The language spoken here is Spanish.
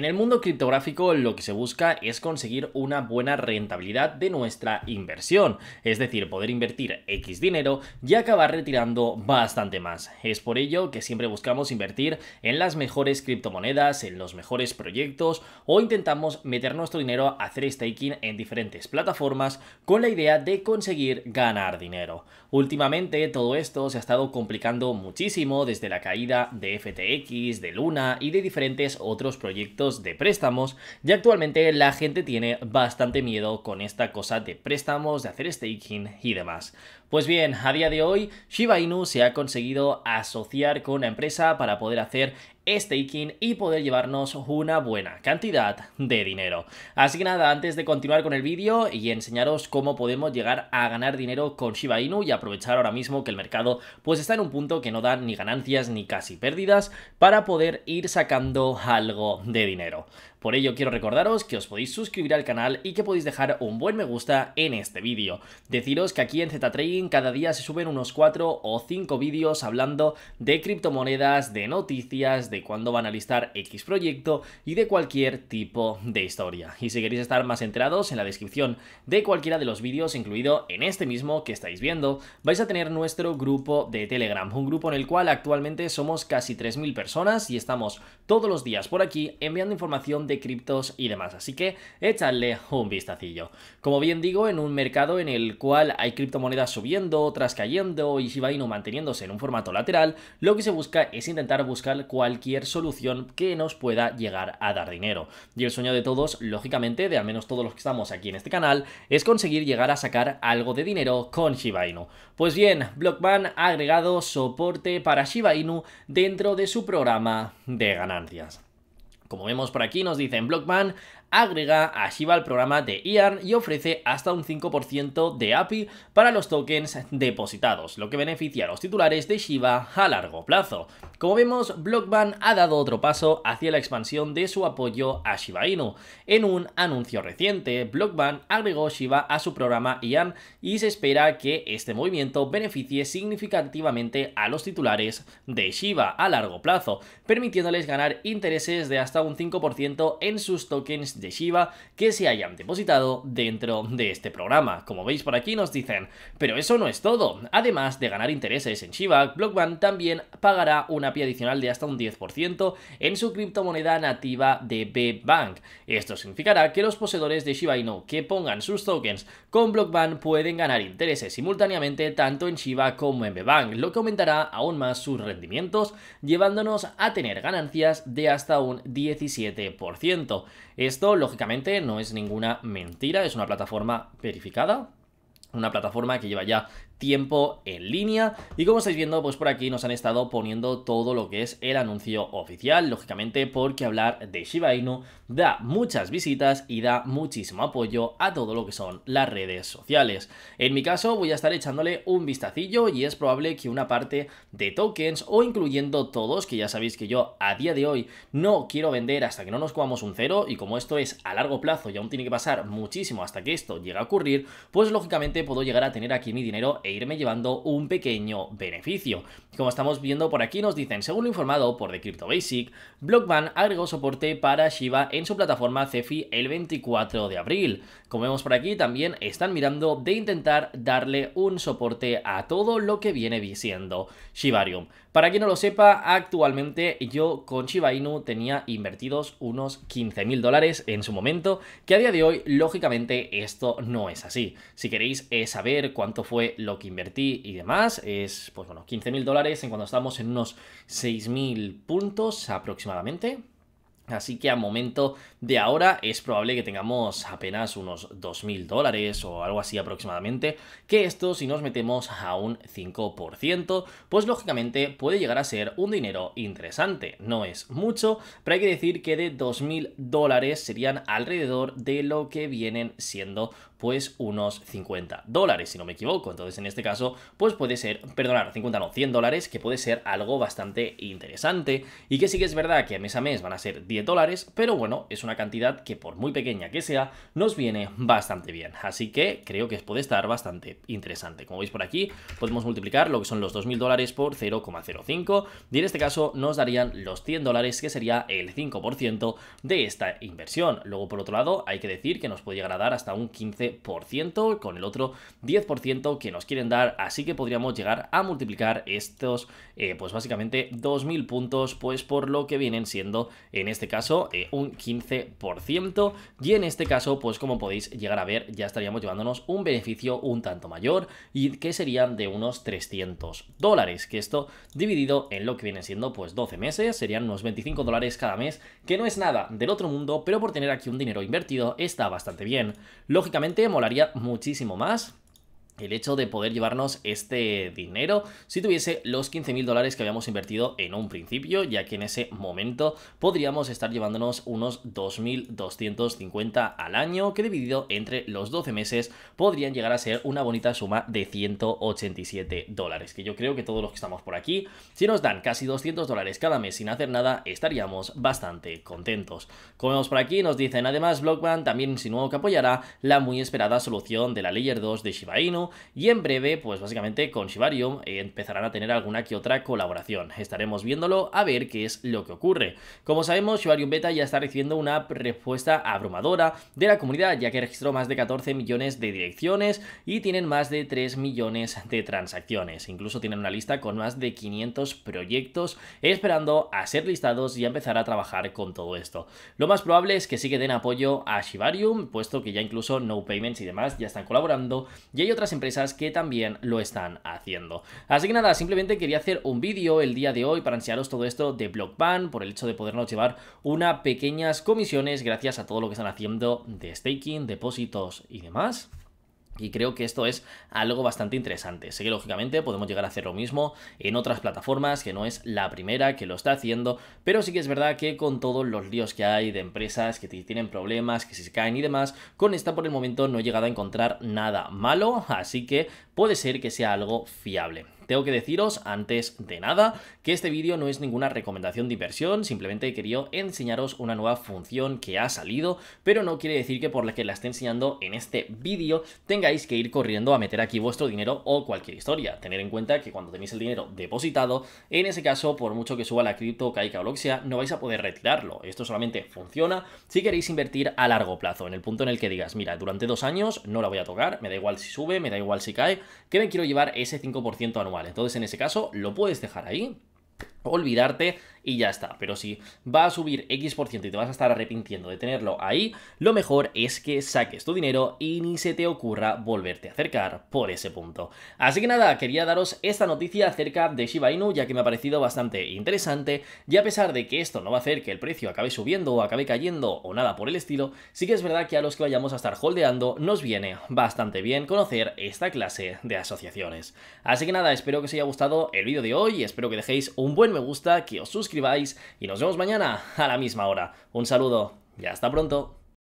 En el mundo criptográfico lo que se busca es conseguir una buena rentabilidad de nuestra inversión, es decir, poder invertir X dinero y acabar retirando bastante más. Es por ello que siempre buscamos invertir en las mejores criptomonedas, en los mejores proyectos o intentamos meter nuestro dinero a hacer staking en diferentes plataformas con la idea de conseguir ganar dinero. Últimamente todo esto se ha estado complicando muchísimo desde la caída de FTX, de Luna y de diferentes otros proyectos de préstamos y actualmente la gente tiene bastante miedo con esta cosa de préstamos, de hacer staking y demás. Pues bien, a día de hoy Shiba Inu se ha conseguido asociar con una empresa para poder hacer staking y poder llevarnos una buena cantidad de dinero. Así que nada, antes de continuar con el vídeo y enseñaros cómo podemos llegar a ganar dinero con Shiba Inu y aprovechar ahora mismo que el mercado pues está en un punto que no da ni ganancias ni casi pérdidas para poder ir sacando algo de dinero. Por ello quiero recordaros que os podéis suscribir al canal y que podéis dejar un buen me gusta en este vídeo. Deciros que aquí en trading cada día se suben unos 4 o 5 vídeos hablando de criptomonedas, de noticias, de cuándo van a listar X proyecto y de cualquier tipo de historia. Y si queréis estar más enterados, en la descripción de cualquiera de los vídeos, incluido en este mismo que estáis viendo, vais a tener nuestro grupo de Telegram, un grupo en el cual actualmente somos casi 3.000 personas y estamos todos los días por aquí enviando información de criptos y demás. Así que échale un vistacillo. Como bien digo, en un mercado en el cual hay criptomonedas subiendo, otras cayendo y Shiba Inu manteniéndose en un formato lateral, lo que se busca es intentar buscar cualquier solución que nos pueda llegar a dar dinero. Y el sueño de todos, lógicamente, de al menos todos los que estamos aquí en este canal, es conseguir llegar a sacar algo de dinero con Shiba Inu. Pues bien, Blockman ha agregado soporte para Shiba Inu dentro de su programa de ganancias. Como vemos por aquí, nos dicen Blockman agrega a Shiba al programa de Ian y ofrece hasta un 5% de API para los tokens depositados, lo que beneficia a los titulares de Shiba a largo plazo. Como vemos, Blockban ha dado otro paso hacia la expansión de su apoyo a Shiba Inu. En un anuncio reciente, Blockban agregó Shiba a su programa Ian y se espera que este movimiento beneficie significativamente a los titulares de Shiba a largo plazo, permitiéndoles ganar intereses de hasta un 5% en sus tokens de Shiba que se hayan depositado dentro de este programa. Como veis por aquí nos dicen, pero eso no es todo. Además de ganar intereses en Shiba, BlockBank también pagará una pie adicional de hasta un 10% en su criptomoneda nativa de b Esto significará que los poseedores de Shiba Inu que pongan sus tokens con BlockBank pueden ganar intereses simultáneamente tanto en Shiba como en Bbank, lo que aumentará aún más sus rendimientos, llevándonos a tener ganancias de hasta un 17%. Esto lógicamente, no es ninguna mentira, es una plataforma verificada, una plataforma que lleva ya tiempo en línea y como estáis viendo pues por aquí nos han estado poniendo todo lo que es el anuncio oficial lógicamente porque hablar de Shiba Inu da muchas visitas y da muchísimo apoyo a todo lo que son las redes sociales en mi caso voy a estar echándole un vistacillo y es probable que una parte de tokens o incluyendo todos que ya sabéis que yo a día de hoy no quiero vender hasta que no nos comamos un cero y como esto es a largo plazo y aún tiene que pasar muchísimo hasta que esto llegue a ocurrir pues lógicamente puedo llegar a tener aquí mi dinero e irme llevando un pequeño beneficio. Como estamos viendo por aquí nos dicen, según lo informado por The Crypto Basic, Blockman agregó soporte para Shiba en su plataforma Cefi el 24 de abril. Como vemos por aquí también están mirando de intentar darle un soporte a todo lo que viene diciendo Shibarium. Para quien no lo sepa, actualmente yo con Shiba Inu tenía invertidos unos 15.000 dólares en su momento, que a día de hoy lógicamente esto no es así. Si queréis eh, saber cuánto fue lo que invertí y demás es, pues bueno, 15.000 dólares en cuando estamos en unos 6.000 puntos aproximadamente. Así que a momento de ahora es probable que tengamos apenas unos 2.000 dólares o algo así aproximadamente, que esto si nos metemos a un 5%, pues lógicamente puede llegar a ser un dinero interesante. No es mucho, pero hay que decir que de 2.000 dólares serían alrededor de lo que vienen siendo pues unos 50 dólares, si no me equivoco. Entonces, en este caso, pues puede ser, perdonar, 50 no, 100 dólares, que puede ser algo bastante interesante y que sí que es verdad que mes a mes van a ser 10 dólares, pero bueno, es una cantidad que por muy pequeña que sea, nos viene bastante bien. Así que creo que puede estar bastante interesante. Como veis por aquí, podemos multiplicar lo que son los 2.000 dólares por 0,05 y en este caso nos darían los 100 dólares, que sería el 5% de esta inversión. Luego, por otro lado, hay que decir que nos puede llegar a dar hasta un 15 con el otro 10% que nos quieren dar, así que podríamos llegar a multiplicar estos, eh, pues básicamente 2.000 puntos, pues por lo que vienen siendo, en este caso, eh, un 15%, y en este caso, pues como podéis llegar a ver, ya estaríamos llevándonos un beneficio un tanto mayor, y que serían de unos 300 dólares, que esto dividido en lo que vienen siendo, pues 12 meses, serían unos 25 dólares cada mes, que no es nada del otro mundo, pero por tener aquí un dinero invertido está bastante bien. Lógicamente, molaría muchísimo más el hecho de poder llevarnos este dinero si tuviese los 15.000 dólares que habíamos invertido en un principio, ya que en ese momento podríamos estar llevándonos unos 2.250 al año, que dividido entre los 12 meses podrían llegar a ser una bonita suma de 187 dólares, que yo creo que todos los que estamos por aquí, si nos dan casi 200 dólares cada mes sin hacer nada, estaríamos bastante contentos. Como vemos por aquí, nos dicen además Blockman también insinuó que apoyará la muy esperada solución de la Layer 2 de Shiba Inu, y en breve, pues básicamente con Shibarium eh, empezarán a tener alguna que otra colaboración. Estaremos viéndolo a ver qué es lo que ocurre. Como sabemos, Shibarium Beta ya está recibiendo una respuesta abrumadora de la comunidad, ya que registró más de 14 millones de direcciones y tienen más de 3 millones de transacciones. Incluso tienen una lista con más de 500 proyectos esperando a ser listados y a empezar a trabajar con todo esto. Lo más probable es que sí que den apoyo a Shibarium, puesto que ya incluso No Payments y demás ya están colaborando y hay otras empresas empresas que también lo están haciendo. Así que nada, simplemente quería hacer un vídeo el día de hoy para enseñaros todo esto de Blockban, por el hecho de podernos llevar unas pequeñas comisiones gracias a todo lo que están haciendo de staking, depósitos y demás. Y creo que esto es algo bastante interesante. Sé que lógicamente podemos llegar a hacer lo mismo en otras plataformas, que no es la primera que lo está haciendo, pero sí que es verdad que con todos los líos que hay de empresas que tienen problemas, que se caen y demás, con esta por el momento no he llegado a encontrar nada malo, así que puede ser que sea algo fiable. Tengo que deciros antes de nada que este vídeo no es ninguna recomendación de inversión, simplemente he querido enseñaros una nueva función que ha salido, pero no quiere decir que por la que la esté enseñando en este vídeo tengáis que ir corriendo a meter aquí vuestro dinero o cualquier historia. Tener en cuenta que cuando tenéis el dinero depositado, en ese caso, por mucho que suba la cripto, caiga o lo que no vais a poder retirarlo. Esto solamente funciona si queréis invertir a largo plazo, en el punto en el que digas, mira, durante dos años no la voy a tocar, me da igual si sube, me da igual si cae, que me quiero llevar ese 5% anual Vale, entonces en ese caso lo puedes dejar ahí olvidarte y ya está. Pero si va a subir X% y te vas a estar arrepintiendo de tenerlo ahí, lo mejor es que saques tu dinero y ni se te ocurra volverte a acercar por ese punto. Así que nada, quería daros esta noticia acerca de Shiba Inu, ya que me ha parecido bastante interesante y a pesar de que esto no va a hacer que el precio acabe subiendo o acabe cayendo o nada por el estilo, sí que es verdad que a los que vayamos a estar holdeando nos viene bastante bien conocer esta clase de asociaciones. Así que nada, espero que os haya gustado el vídeo de hoy, espero que dejéis un buen me gusta, que os suscribáis y nos vemos mañana a la misma hora. Un saludo y hasta pronto.